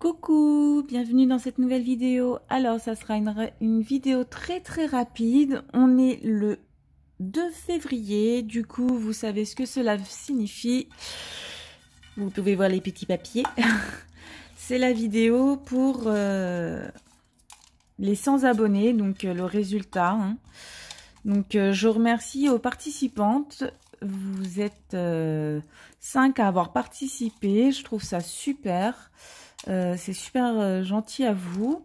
Coucou, bienvenue dans cette nouvelle vidéo. Alors, ça sera une, vidéo très très rapide. On est le 2 février, du coup, vous savez ce que cela signifie. Vous pouvez voir les petits papiers. C'est la vidéo pour euh, les 100 abonnés, donc euh, le résultat. Hein. Donc, euh, je remercie aux participantes vous êtes cinq à avoir participé. Je trouve ça super. Euh, c'est super euh, gentil à vous.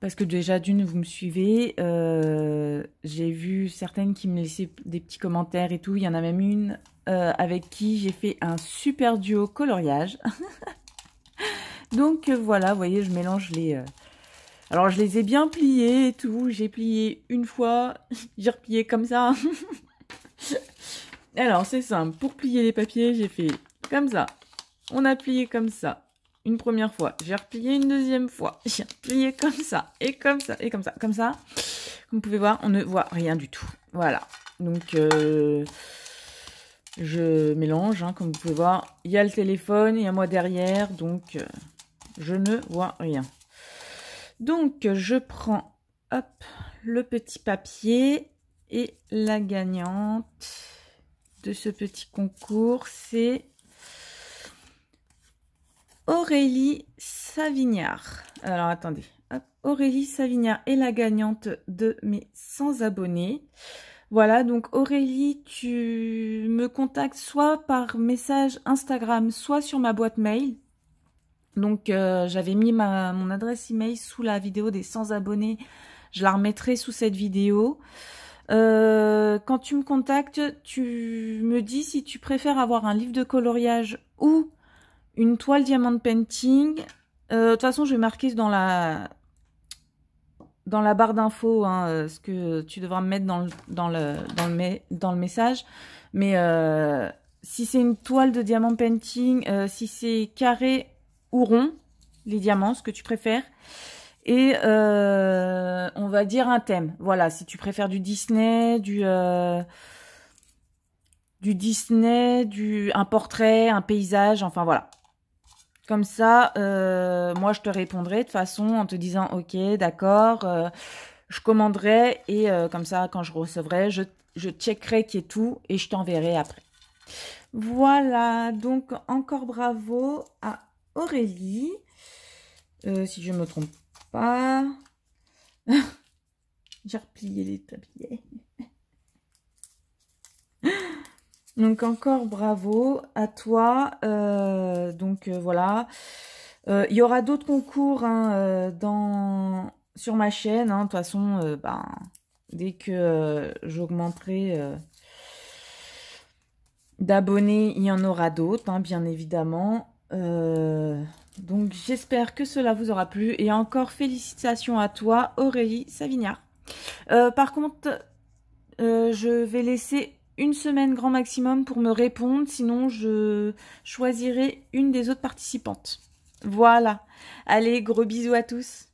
Parce que déjà, d'une, vous me suivez. Euh, j'ai vu certaines qui me laissaient des petits commentaires et tout. Il y en a même une avec qui j'ai fait un super duo coloriage. Donc voilà, vous voyez, je mélange les... Alors, je les ai bien pliés et tout. J'ai plié une fois, j'ai replié comme ça. Alors, c'est simple. Pour plier les papiers, j'ai fait comme ça. On a plié comme ça une première fois, j'ai replié une deuxième fois, j'ai replié comme ça, et comme ça, et comme ça, comme ça. Comme vous pouvez voir, on ne voit rien du tout. Voilà. Donc, euh, je mélange, hein, comme vous pouvez voir. Il y a le téléphone, il y a moi derrière, donc euh, je ne vois rien. Donc, je prends, hop, le petit papier et la gagnante de ce petit concours, c'est Aurélie Savignard. Alors attendez, Aurélie Savignard est la gagnante de mes 100 abonnés. Voilà, donc Aurélie, tu me contactes soit par message Instagram, soit sur ma boîte mail. Donc euh, j'avais mis mon adresse email sous la vidéo des 100 abonnés. Je la remettrai sous cette vidéo. Euh, quand tu me contactes, tu me dis si tu préfères avoir un livre de coloriage ou une toile diamant painting. Euh, de toute façon, je vais marquer dans la, dans la barre d'infos hein, euh, ce que tu devras mettre dans le, dans le, message. Mais euh, si c'est une toile de diamant painting, si c'est carré ou rond, les diamants, ce que tu préfères. Et on va dire un thème. Voilà, si tu préfères du Disney, du du Disney, du un portrait, un paysage, enfin voilà. Comme ça, euh, moi, je te répondrai de façon en te disant, ok, d'accord, euh, je commanderai et euh, comme ça, quand je recevrai, je, je checkerai qui est tout et je t'enverrai après. Voilà, donc encore bravo à Aurélie, si je ne me trompe pas. J'ai replié les tabliers. Donc encore bravo à toi. Euh, donc euh, voilà. Euh, il y aura d'autres concours hein, dans, sur ma chaîne. Hein. De toute façon, ben, dès que j'augmenterai d'abonnés, il y en aura d'autres, hein, bien évidemment. donc j'espère que cela vous aura plu. Et encore félicitations à toi, Aurélie Savignard. par contre, je vais laisser une semaine grand maximum pour me répondre, sinon je choisirai une des autres participantes. Voilà. Allez, gros bisous à tous.